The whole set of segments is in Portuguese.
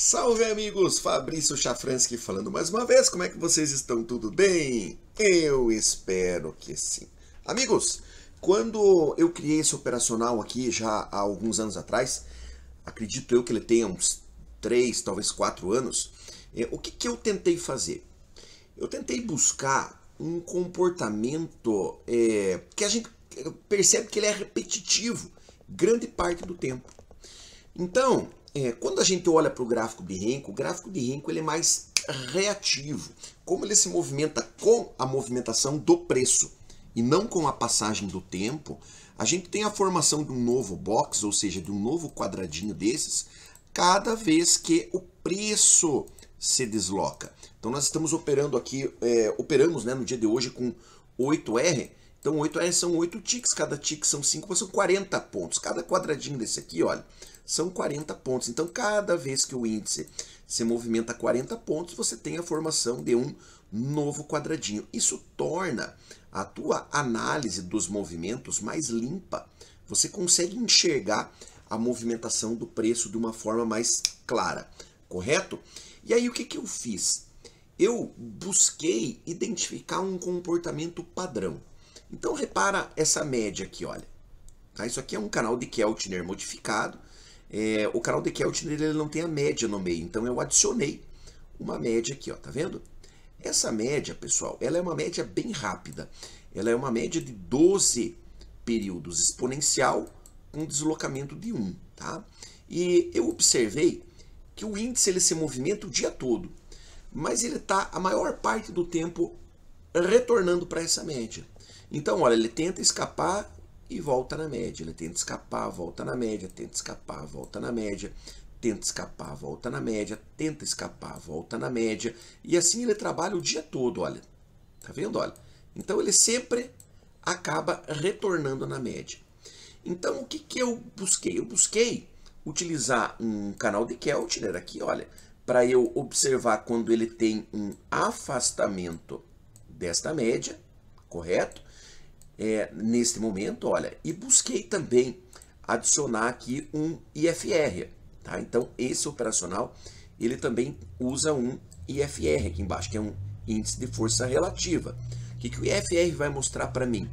Salve amigos, Fabrício Chafransky falando mais uma vez, como é que vocês estão? Tudo bem? Eu espero que sim. Amigos, quando eu criei esse operacional aqui já há alguns anos atrás, acredito eu que ele tenha uns 3, talvez 4 anos, é, o que, que eu tentei fazer? Eu tentei buscar um comportamento é, que a gente percebe que ele é repetitivo grande parte do tempo. Então, é, quando a gente olha para o gráfico de Renco, o gráfico birrenco ele é mais reativo, como ele se movimenta com a movimentação do preço e não com a passagem do tempo, a gente tem a formação de um novo box, ou seja, de um novo quadradinho desses, cada vez que o preço se desloca. Então nós estamos operando aqui, é, operamos né, no dia de hoje com 8R, então 8R são 8 ticks, cada tick são 5, são 40 pontos, cada quadradinho desse aqui, olha, são 40 pontos. Então, cada vez que o índice se movimenta 40 pontos, você tem a formação de um novo quadradinho. Isso torna a tua análise dos movimentos mais limpa. Você consegue enxergar a movimentação do preço de uma forma mais clara, correto? E aí o que, que eu fiz? Eu busquei identificar um comportamento padrão. Então repara essa média aqui, olha. Tá? Isso aqui é um canal de Keltner modificado é, o canal de Keltner ele não tem a média no meio, então eu adicionei uma média aqui, ó, tá vendo? Essa média, pessoal, ela é uma média bem rápida. Ela é uma média de 12 períodos exponencial com deslocamento de 1, tá? E eu observei que o índice ele se movimenta o dia todo, mas ele está a maior parte do tempo retornando para essa média. Então, olha, ele tenta escapar e volta na média. Né? Tenta escapar, volta na média, tenta escapar, volta na média, tenta escapar, volta na média, tenta escapar, volta na média. E assim ele trabalha o dia todo, olha. Tá vendo? Olha. Então ele sempre acaba retornando na média. Então o que, que eu busquei? Eu busquei utilizar um canal de Keltner né, aqui, olha, para eu observar quando ele tem um afastamento desta média, correto? é, neste momento, olha, e busquei também adicionar aqui um IFR, tá? Então, esse operacional, ele também usa um IFR aqui embaixo, que é um índice de força relativa. O que, que o IFR vai mostrar para mim?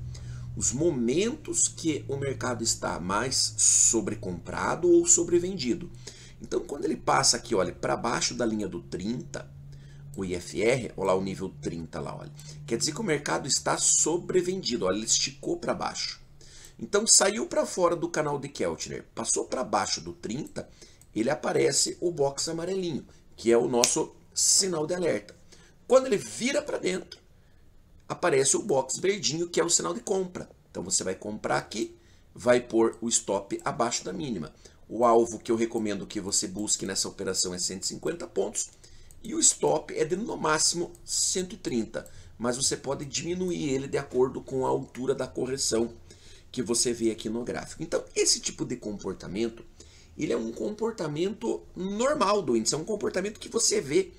Os momentos que o mercado está mais sobrecomprado ou sobrevendido. Então, quando ele passa aqui, olha, para baixo da linha do 30, o IFR, olha lá o nível 30 lá, olha. Quer dizer que o mercado está sobrevendido, olha, ele esticou para baixo. Então saiu para fora do canal de Keltner, passou para baixo do 30, ele aparece o box amarelinho, que é o nosso sinal de alerta. Quando ele vira para dentro, aparece o box verdinho, que é o sinal de compra. Então você vai comprar aqui, vai pôr o stop abaixo da mínima. O alvo que eu recomendo que você busque nessa operação é 150 pontos e o stop é de no máximo 130, mas você pode diminuir ele de acordo com a altura da correção que você vê aqui no gráfico. Então, esse tipo de comportamento, ele é um comportamento normal do índice, é um comportamento que você vê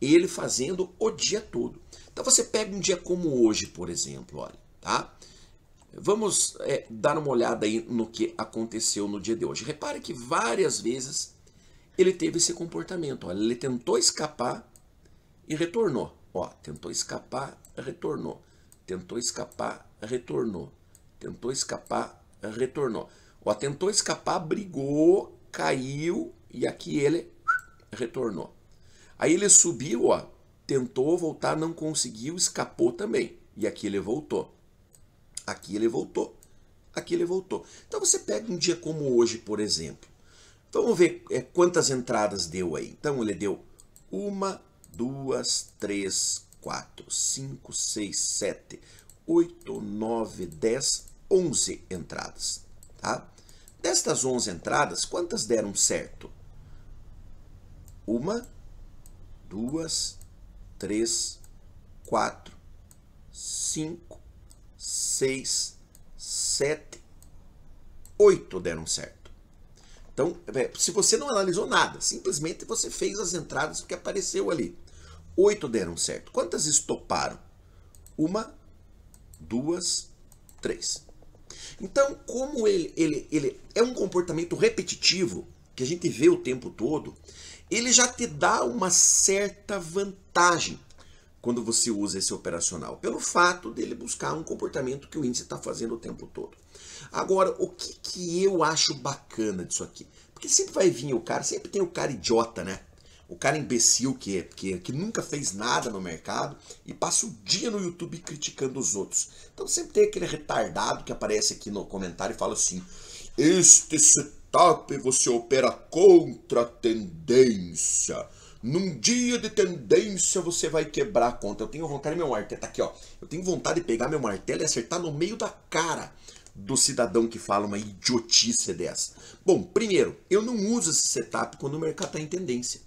ele fazendo o dia todo. Então, você pega um dia como hoje, por exemplo, olha, tá? Vamos é, dar uma olhada aí no que aconteceu no dia de hoje. Repare que várias vezes ele teve esse comportamento. Ó, ele tentou escapar e retornou. Ó, tentou escapar, retornou. Tentou escapar, retornou. Tentou escapar, retornou. Ó, tentou escapar, brigou, caiu e aqui ele retornou. Aí ele subiu, ó, tentou voltar, não conseguiu, escapou também. E aqui ele voltou. Aqui ele voltou. Aqui ele voltou. Então você pega um dia como hoje, por exemplo. Então vamos ver é, quantas entradas deu aí. Então ele deu uma, duas, três, quatro, cinco, seis, sete, oito, nove, dez, onze entradas. Tá? Destas onze entradas, quantas deram certo? Uma, duas, três, quatro, cinco, seis, sete, oito deram certo. Então, é, se você não analisou nada, simplesmente você fez as entradas que apareceu ali. Oito deram certo. Quantas estoparam? Uma, duas, três. Então, como ele, ele, ele é um comportamento repetitivo, que a gente vê o tempo todo, ele já te dá uma certa vantagem quando você usa esse operacional? Pelo fato dele buscar um comportamento que o índice está fazendo o tempo todo. Agora, o que, que eu acho bacana disso aqui? Porque sempre vai vir o cara, sempre tem o cara idiota, né? O cara imbecil que, é, que, é, que nunca fez nada no mercado e passa o dia no YouTube criticando os outros. Então sempre tem aquele retardado que aparece aqui no comentário e fala assim: Este setup você opera contra a tendência. Num dia de tendência você vai quebrar a conta. Eu tenho vontade, meu martelo tá aqui, ó. Eu tenho vontade de pegar meu martelo e acertar no meio da cara do cidadão que fala uma idiotice dessa. Bom, primeiro, eu não uso esse setup quando o mercado tá em tendência.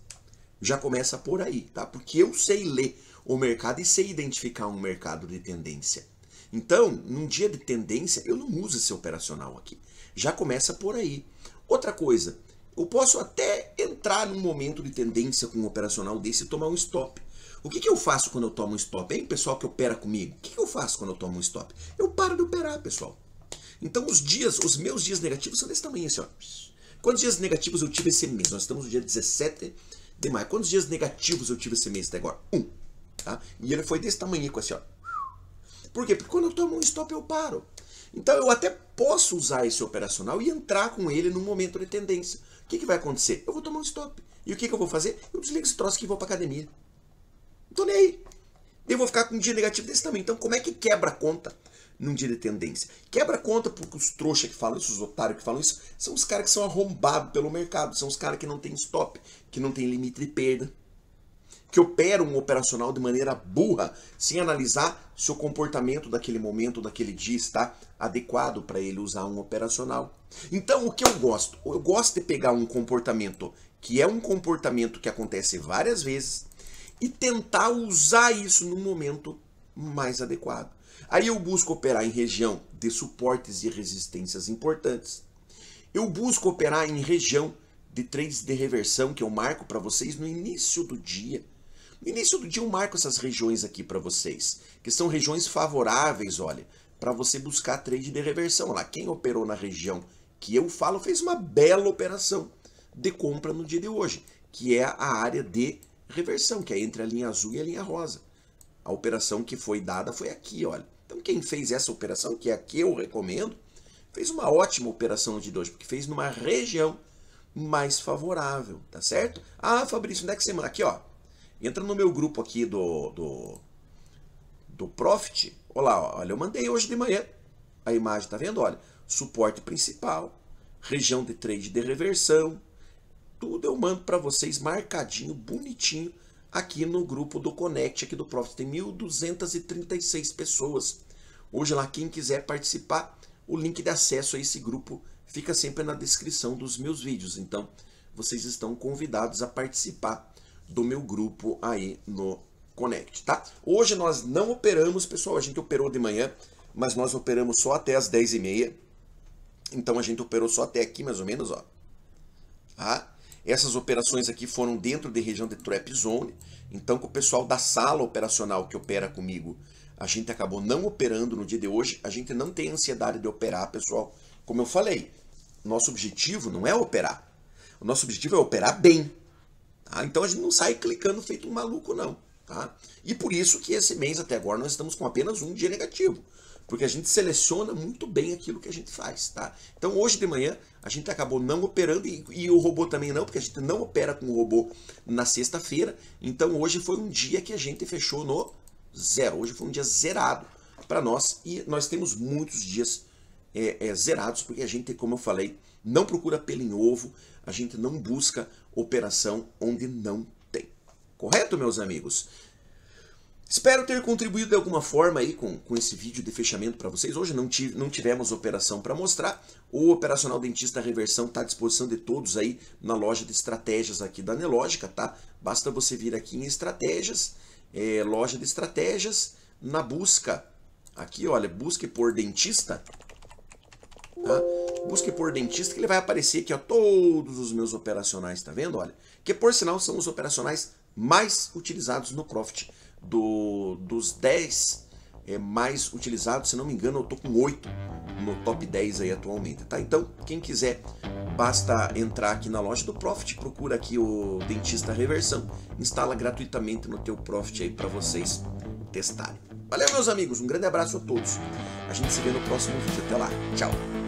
Já começa por aí, tá? Porque eu sei ler o mercado e sei identificar um mercado de tendência. Então, num dia de tendência, eu não uso esse operacional aqui. Já começa por aí. Outra coisa, eu posso até entrar num momento de tendência com um operacional desse e tomar um stop. O que, que eu faço quando eu tomo um stop? Hein, pessoal que opera comigo? O que, que eu faço quando eu tomo um stop? Eu paro de operar, pessoal. Então os dias, os meus dias negativos são desse tamanho, assim, ó. Quantos dias negativos eu tive esse mês? Nós estamos no dia 17 de maio. Quantos dias negativos eu tive esse mês até agora? Um. Tá? E ele foi desse tamanho, assim, ó. Por quê? Porque quando eu tomo um stop, eu paro. Então eu até posso usar esse operacional e entrar com ele no momento de tendência. O que, que vai acontecer? Eu vou tomar um stop. E o que, que eu vou fazer? Eu desligo esse troço aqui e vou para academia. Não tô nem aí. Eu vou ficar com um dia negativo desse também Então como é que quebra a conta num dia de tendência? Quebra a conta porque os trouxas que falam isso, os otários que falam isso, são os caras que são arrombados pelo mercado. São os caras que não tem stop, que não tem limite de perda. Que operam um operacional de maneira burra, sem analisar se o comportamento daquele momento, daquele dia está adequado para ele usar um operacional. Então, o que eu gosto? Eu gosto de pegar um comportamento que é um comportamento que acontece várias vezes e tentar usar isso no momento mais adequado. Aí eu busco operar em região de suportes e resistências importantes. Eu busco operar em região de trades de reversão que eu marco para vocês no início do dia no início do dia eu marco essas regiões aqui para vocês, que são regiões favoráveis, olha, para você buscar trade de reversão. Lá, quem operou na região que eu falo fez uma bela operação de compra no dia de hoje, que é a área de reversão, que é entre a linha azul e a linha rosa. A operação que foi dada foi aqui, olha. Então quem fez essa operação, que é a que eu recomendo, fez uma ótima operação de hoje, porque fez numa região mais favorável, tá certo? Ah, Fabrício, onde é que você manda? Aqui, ó, Entra no meu grupo aqui do, do, do Profit. Olá, olha, eu mandei hoje de manhã a imagem, tá vendo? Olha, suporte principal, região de trade de reversão, tudo eu mando para vocês marcadinho, bonitinho, aqui no grupo do Connect, aqui do Profit. Tem 1.236 pessoas. Hoje lá, quem quiser participar, o link de acesso a esse grupo fica sempre na descrição dos meus vídeos. Então, vocês estão convidados a participar do meu grupo aí no Connect, tá? Hoje nós não operamos, pessoal, a gente operou de manhã, mas nós operamos só até as 10h30. Então a gente operou só até aqui, mais ou menos, ó. Tá? Essas operações aqui foram dentro de região de Trap Zone, então com o pessoal da sala operacional que opera comigo, a gente acabou não operando no dia de hoje, a gente não tem ansiedade de operar, pessoal. Como eu falei, nosso objetivo não é operar, o nosso objetivo é operar bem, Tá? Então a gente não sai clicando feito um maluco, não. Tá? E por isso que esse mês até agora nós estamos com apenas um dia negativo. Porque a gente seleciona muito bem aquilo que a gente faz, tá? Então hoje de manhã a gente acabou não operando e, e o robô também não, porque a gente não opera com o robô na sexta-feira. Então hoje foi um dia que a gente fechou no zero. Hoje foi um dia zerado para nós e nós temos muitos dias é, é, zerados, porque a gente, como eu falei, não procura pelo em ovo, a gente não busca operação onde não tem. Correto, meus amigos? Espero ter contribuído de alguma forma aí com, com esse vídeo de fechamento para vocês. Hoje não, tive, não tivemos operação para mostrar. O Operacional Dentista Reversão está à disposição de todos aí na loja de estratégias aqui da Nelógica, tá? Basta você vir aqui em estratégias, é, loja de estratégias, na busca. Aqui, olha, busque por dentista, Tá? Busque por dentista que ele vai aparecer aqui, ó, todos os meus operacionais, tá vendo? Olha, que por sinal são os operacionais mais utilizados no Croft. Do, dos 10 é, mais utilizados, se não me engano, eu tô com 8 no top 10 aí atualmente, tá? Então, quem quiser, basta entrar aqui na loja do Profit, procura aqui o Dentista Reversão, instala gratuitamente no teu Profit aí para vocês testarem. Valeu, meus amigos, um grande abraço a todos. A gente se vê no próximo vídeo. Até lá, tchau!